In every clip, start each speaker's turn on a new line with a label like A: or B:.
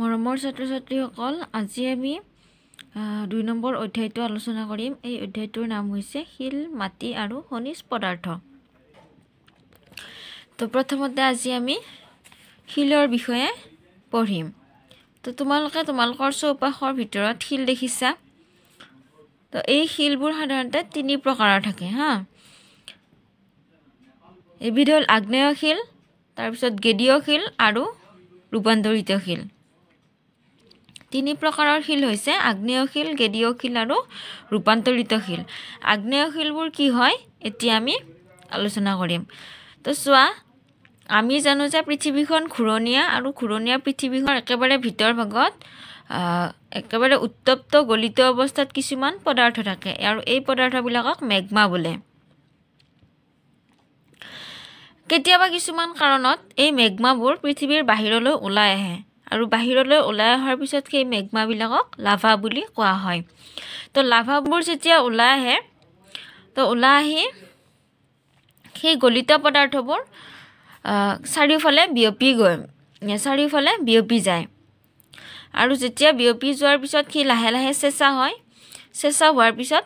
A: মৰমৰ ছাত্ৰ ছাত্ৰীসকল আজি আমি দুই নম্বৰ অধ্যায়টো আলোচনা কৰিম এই অধ্যায়টোৰ নাম হৈছে শিল মাটি আৰু খনিজ পদাৰ্থ তো প্ৰথমতে আজি আমি শিলৰ বিষয়ে পঢ়িম তো তোমালোকে তোমালোকৰ চৌপাশৰ ভিতৰত শিল দেখিছা তো এই শিলবোৰ সাধাৰণতে তিনি প্ৰকাৰৰ থাকে হা এবিধ হ'ল আগ্নেয় শিল তাৰপিছত গেদীয় শিল আৰু ৰূপান্তৰিত শিল তিনি প্ৰকাৰৰ শিল হৈছে আগ্নেয়শিল গেদীয় শিল আৰু ৰূপান্তৰিত শিল আগ্নেয়শিলবোৰ কি হয় এতিয়া আমি আলোচনা কৰিম তো চোৱা আমি জানো যে পৃথিৱীখন ঘূৰণীয়া আৰু ঘূৰণীয়া পৃথিৱীখন একেবাৰে ভিতৰ ভাগত একেবাৰে উত্তপ্ত গলিত অৱস্থাত কিছুমান পদাৰ্থ থাকে আৰু এই পদাৰ্থবিলাকক মেগমা বোলে কেতিয়াবা কিছুমান কাৰণত এই মেগমাবোৰ পৃথিৱীৰ বাহিৰলৈ ওলাই আহে আৰু বাহিৰলৈ ওলাই অহাৰ পিছত সেই মেঘমাবিলাকক লাভা বুলি কোৱা হয় তো লাভাবোৰ যেতিয়া ওলাই আহে তো ওলাই আহি সেই গলিত পদাৰ্থবোৰ চাৰিওফালে বিয়পি গৈ চাৰিওফালে বিয়পি যায় আৰু যেতিয়া বিয়পি যোৱাৰ পিছত সি লাহে লাহে চেঁচা হয় চেঁচা হোৱাৰ পিছত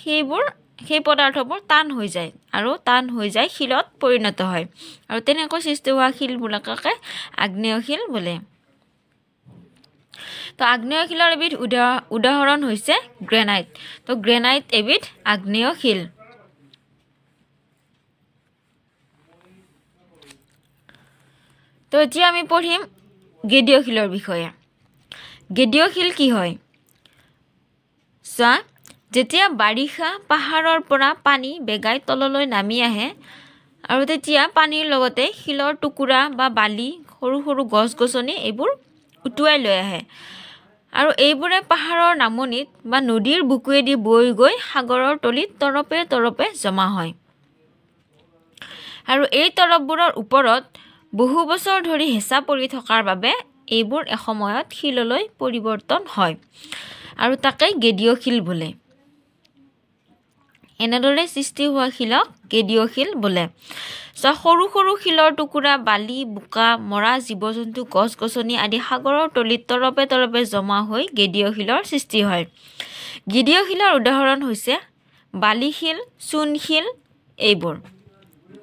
A: সেইবোৰ সেই পদাৰ্থবোৰ টান হৈ যায় আৰু টান হৈ যায় শিলত পৰিণত হয় আৰু তেনেকৈ সৃষ্টি হোৱা শিলবিলাককে আগ্নেয় শিল বোলে তো আগ্নেয়শিলৰ এবিধ উদাহৰণ হৈছে গ্ৰেনাইট তো গ্ৰেনাইট এবিধ আগ্নেয়শিল তো এতিয়া আমি পঢ়িম গেদিয়শিলৰ বিষয়ে গেদিয়শিল কি হয় চোৱা যেতিয়া বাৰিষা পাহাৰৰ পৰা পানী বেগাই তললৈ নামি আহে আৰু তেতিয়া পানীৰ লগতে শিলৰ টুকুৰা বা বালি সৰু সৰু গছ গছনি এইবোৰ উটুৱাই লৈ আহে আৰু এইবোৰে পাহাৰৰ নামনিত বা নদীৰ বুকুৱেদি বৈ গৈ সাগৰৰ তলিত তৰপে তৰপে জমা হয় আৰু এই তৰপবোৰৰ ওপৰত বহু বছৰ ধৰি হেঁচা পৰি থকাৰ বাবে এইবোৰ এসময়ত শিললৈ পৰিৱৰ্তন হয় আৰু তাকে গেদীয় শিল বোলে এনেদৰে সৃষ্টি হোৱা শিলক কেডিঅ' শিল বোলে চ সৰু সৰু শিলৰ টুকুৰা বালি বোকা মৰা জীৱ জন্তু গছ গছনি আদি সাগৰৰ তলিত তৰপে তৰপে জমা হৈ গেডিঅ' শিলৰ সৃষ্টি হয় গিডিঅ' শিলৰ উদাহৰণ হৈছে বালিশিল চূণশিল এইবোৰ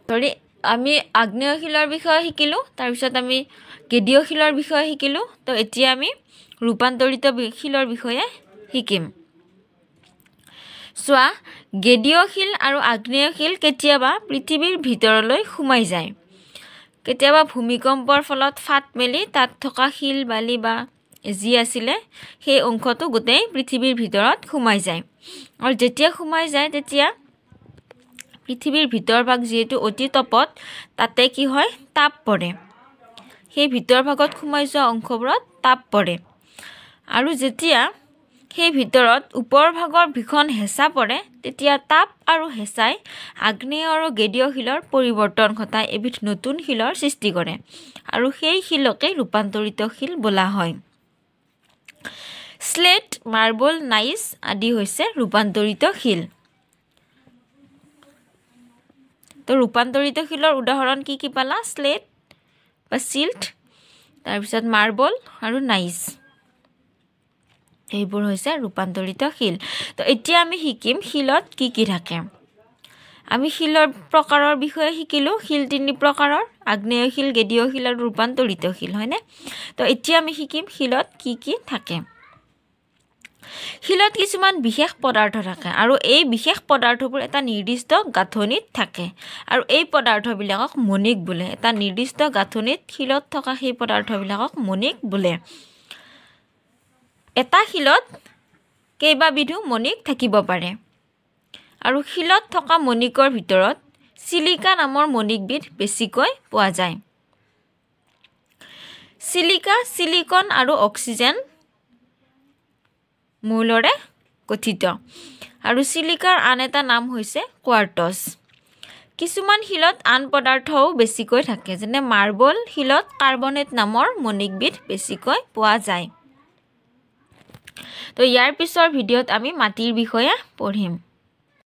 A: ধৰি আমি আগ্নেয় শিলৰ বিষয়ে শিকিলোঁ তাৰপিছত আমি গেডিঅ' শিলৰ বিষয়ে শিকিলোঁ তো এতিয়া আমি ৰূপান্তৰিত শিলৰ বিষয়ে শিকিম চোৱা গেডিয়শীল আৰু আগ্নেয়শীল কেতিয়াবা পৃথিৱীৰ ভিতৰলৈ সোমাই যায় কেতিয়াবা ভূমিকম্পৰ ফলত ফাট মেলি তাত থকা শিল বালি বা যি আছিলে সেই অংশটো গোটেই পৃথিৱীৰ ভিতৰত সোমাই যায় আৰু যেতিয়া সোমাই যায় তেতিয়া পৃথিৱীৰ ভিতৰভাগ যিহেতু অতি তপত তাতে কি হয় তাপ পৰে সেই ভিতৰভাগত সোমাই যোৱা অংশবোৰত তাপ পৰে আৰু যেতিয়া সেই ভিতৰত ওপৰ ভাগৰ ভীষণ হেঁচা পৰে তেতিয়া তাপ আৰু হেঁচাই আগ্নেয় আৰু গেদীয় শিলৰ পৰিৱৰ্তন ঘটাই এবিধ নতুন শিলৰ সৃষ্টি কৰে আৰু সেই শিলকে ৰূপান্তৰিত শিল বোলা হয় শ্লেট মাৰ্বল নাইচ আদি হৈছে ৰূপান্তৰিত শিল তো ৰূপান্তৰিত শিলৰ উদাহৰণ কি কি পালা শ্লেট বা চিল্ট তাৰপিছত মাৰ্বল আৰু নাইচ সেইবোৰ হৈছে ৰূপান্তৰিত শিল তো এতিয়া আমি শিকিম শিলত কি কি থাকে আমি শিলৰ প্ৰকাৰৰ বিষয়ে শিকিলোঁ শিল তিনি প্ৰকাৰৰ আগ্নেয় শিল গেদীয় শিল আৰু ৰূপান্তৰিত শিল হয়নে তো এতিয়া আমি শিকিম শিলত কি কি থাকে শিলত কিছুমান বিশেষ পদাৰ্থ থাকে আৰু এই বিশেষ পদাৰ্থবোৰ এটা নিৰ্দিষ্ট গাঁথনিত থাকে আৰু এই পদাৰ্থবিলাকক মণিক বোলে এটা নিৰ্দিষ্ট গাঁথনিত শিলত থকা সেই পদাৰ্থবিলাকক মণিক বোলে এটা শিলত কেইবাবিধো মণিক থাকিব পাৰে আৰু শিলত থকা মণিকৰ ভিতৰত চিলিকা নামৰ মণিকবিধ বেছিকৈ পোৱা যায় চিলিকা চিলিকন আৰু অক্সিজেন মূলৰে গঠিত আৰু চিলিকাৰ আন এটা নাম হৈছে কোৱাৰ্টছ কিছুমান শিলত আন পদাৰ্থও বেছিকৈ থাকে যেনে মাৰ্বল শিলত কাৰ্বনেট নামৰ মণিকবিধ বেছিকৈ পোৱা যায় তো ইয়াৰ পিছৰ ভিডিঅ'ত আমি মাটিৰ বিষয়ে পঢ়িম